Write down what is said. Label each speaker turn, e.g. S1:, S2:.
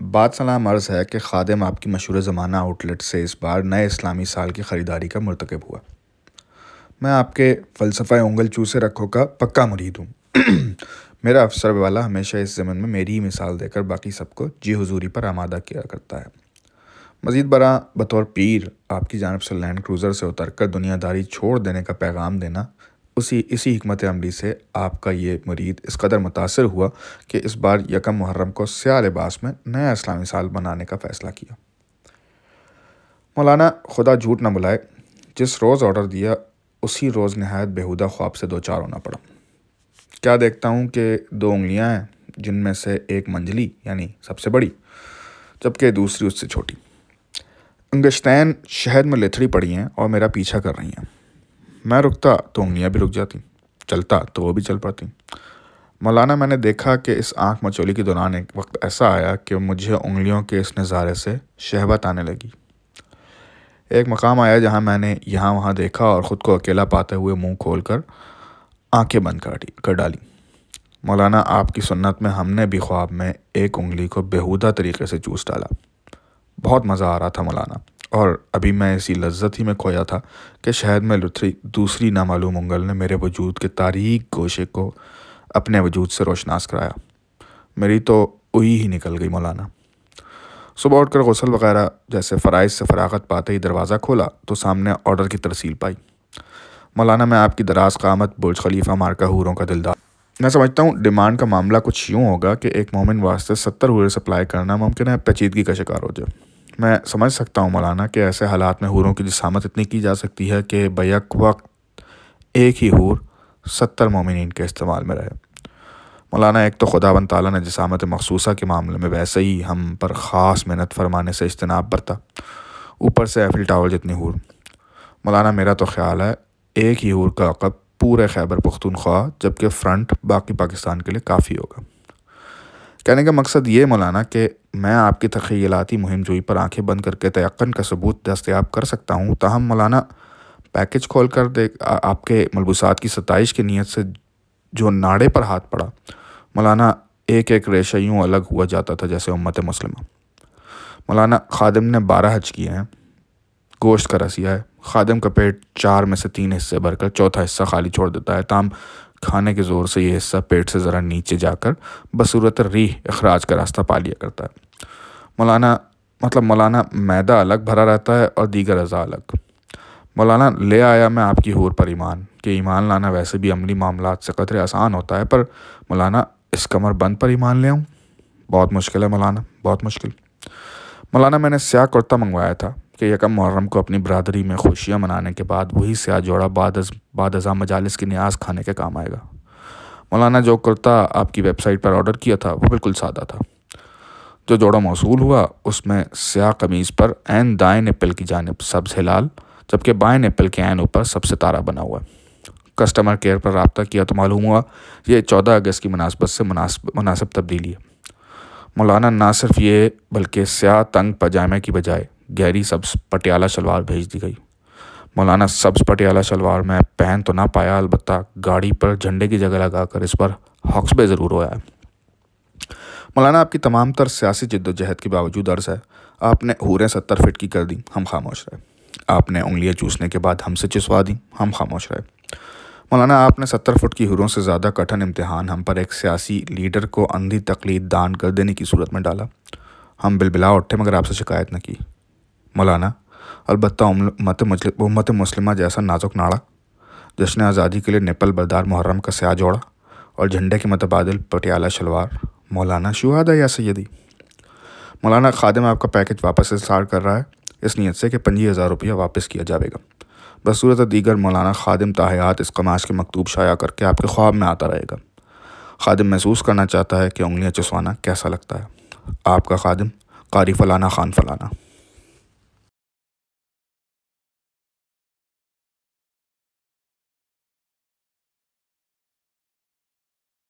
S1: बात सलाम अर्ज़ है कि खादिम आपकी मशहूर ज़माना आउटलेट से इस बार नए इस्लामी साल की ख़रीदारी का मरतकब हुआ मैं आपके फ़लसफ़ा उंगल चूसे रखों का पक्का मुरीद हूँ मेरा अफसर वाला हमेशा इस ज़मन में मेरी ही मिसाल देकर बाकी सबको जी हजूरी पर आमादा किया करता है मज़ीद बरा बतौर पीर आपकी जानब से लैंड क्रूज़र से उतर कर दुनियादारी छोड़ देने का पैगाम देना उसी इसी हमत अमली से आपका ये मुरीद इस कदर मुतासर हुआ कि इस बार यकम मुहर्रम को स्या लिबास में नया इस्लामी साल मनाने का फ़ैसला किया मौलाना खुदा झूठ ना बुलाए जिस रोज़ ऑर्डर दिया उसी रोज़ नहायत बेहुदा ख्वाब से दो चार होना पड़ा क्या देखता हूँ कि दो उंगलियाँ हैं जिनमें से एक मंजली यानी सबसे बड़ी जबकि दूसरी उससे छोटी अंगश्तैन शहर में लिथड़ी पड़ी हैं और मेरा पीछा कर रही हैं मैं रुकता तो उंगलियाँ भी रुक जाती चलता तो वो भी चल पाती मौलाना मैंने देखा कि इस आँख मचोली के दौरान एक वक्त ऐसा आया कि मुझे उंगलियों के इस नज़ारे से शहबत आने लगी एक मकाम आया जहाँ मैंने यहाँ वहाँ देखा और ख़ुद को अकेला पाते हुए मुंह खोलकर आंखें बंद कर दी कर डाली मौलाना आपकी सुन्नत में हमने भी ख्वाब में एक उंगली को बेहुदा तरीके से चूस डाला बहुत मज़ा आ रहा था मौलाना और अभी मैं इसी लज्जत ही में खोया था कि शायद मैं लुथरी दूसरी नामालूम उंगल ने मेरे वजूद के तारीख गोशे को अपने वजूद से रोशनास कराया मेरी तो उई ही निकल गई मौलाना सुबह उठकर गसल वगैरह जैसे फ़राइज से फरागत पाते ही दरवाज़ा खोला तो सामने ऑर्डर की तरसील पाई मौलाना मैं आपकी दराज कामत बुर्ज खलीफा मारका हूरों का दिलदार मैं समझता हूँ डिमांड का मामला कुछ यूँ होगा कि एक मोमिन वास्ते सत्तर हुए सप्लाई करना मुमकिन है पेचीदगी का शिकार हो जाए मैं समझ सकता हूँ मौलाना कि ऐसे हालात में हूरों की जिसामत इतनी की जा सकती है कि बैक वक्त एक ही हूर सत्तर मोमिन के इस्तेमाल में रहे मौलाना एक तो बन ताली ने जिसामत मखसूस के मामले में वैसे ही हम पर ख़ास मेहनत फरमाने से इजतनाब बरता ऊपर से एफिल टावर जितनी हूर मौलाना मेरा तो ख्याल है एक ही हूर का अकब पूरे खैबर पख्तूनख्वा जबकि फ़्रंट बाकी पाकिस्तान के लिए काफ़ी होगा कहने का मकसद ये मौलाना कि मैं आपकी तखीलाती मुहिम जोई पर आंखें बंद करके तयन का सबूत दस्तयाब कर सकता हूँ ताहम मौलाना पैकेज खोल कर देख आपके मलबूसात की सतश की नीयत से जो नाड़े पर हाथ पड़ा मौलाना एक एक रेशा यूँ अलग हुआ जाता था जैसे उम्मत मुस्लिम मौलाना खादम ने बारह हज किए हैं गोश्त का रसिया है खादम का पेट चार में से तीन हिस्से भरकर चौथा हिस्सा खाली छोड़ देता है ताम खाने के ज़ोर से ये हिस्सा पेट से ज़रा नीचे जाकर बसूरत रीह अखराज का रास्ता पा लिया करता है मौलाना मतलब मौलाना मैदा अलग भरा रहता है और दीगर अज़ा अलग मौलाना ले आया मैं आपकी होर पर ईमान कि ईमान लाना वैसे भी अमली मामला से कतरे आसान होता है पर मौलाना इस कमर बंद पर ईमान ले आऊँ बहुत मुश्किल है मौलाना बहुत मुश्किल मौलाना मैंने स्याह कुर्ता मंगवाया था कि यकम मुहर्रम को अपनी बरदरी में खुशियाँ मनाने के बाद वही स्याह जोड़ा बाद बादजा मजालस की न्याज खाने के काम आएगा मौलाना जो कुर्ता आपकी वेबसाइट पर ऑर्डर किया था वो बिल्कुल सादा था जो जोड़ा मौसू हुआ उसमें स्याह कमीज़ पर एन दाएँ एप्पल की जानब सब्ज़ हिलाल जबकि बाएँ एप्पल के एन ऊपर सब सितारा बना हुआ कस्टमर केयर पर रबता किया तो मालूम हुआ ये चौदह अगस्त की मुनासबत से मुनासब मुनासब तब्दीली है मौलाना ना सिर्फ ये बल्कि स्याह तंग पजामे की बजाय गहरी सब्स पटियाला शलवार भेज दी गई मौलाना सब्स पटियाला शलवार मैं पहन तो ना पाया अलबत् गाड़ी पर झंडे की जगह लगाकर इस पर हौसबे ज़रूर होया मौलाना आपकी तमाम तर सियासी जद्दोजहद के बावजूद अर्ज़ है आपने हूरें सत्तर फिट की कर दी हम खामोश रहे आपने उंगलियाँ चूसने के बाद हमसे चिसवा दी हम खामोश रहे मौलाना आपने सत्तर फुट की हुरों से ज़्यादा कठिन इम्तहान हम पर एक सियासी लीडर को अंधी तकलीद दान कर देने की सूरत में डाला हम बिलबिला उठे मगर आपसे शिकायत न की मौलाना अलबत् मत उम्मत मुस्लिम जैसा नाजुक नाड़ा जश्न आज़ादी के लिए निपल बरदार मुहर्रम का स्या जोड़ा और झंडे के मतबादल पटियाला शलवार मौलाना शुहादा या सैदी मौलाना खादिम आपका पैकेज वापस इंसार कर रहा है इस नीयत से कि पंजी हज़ार रुपया वापस किया जाएगा बसूरत दीगर मौलाना खादम ताहयात इस कमाश के मकतूब शाया करके आपके ख्वाब में आता रहेगा खादम महसूस करना चाहता है कि उंगलियाँ चुसवाना कैसा लगता है आपका खादम कारी फलाना खान फलाना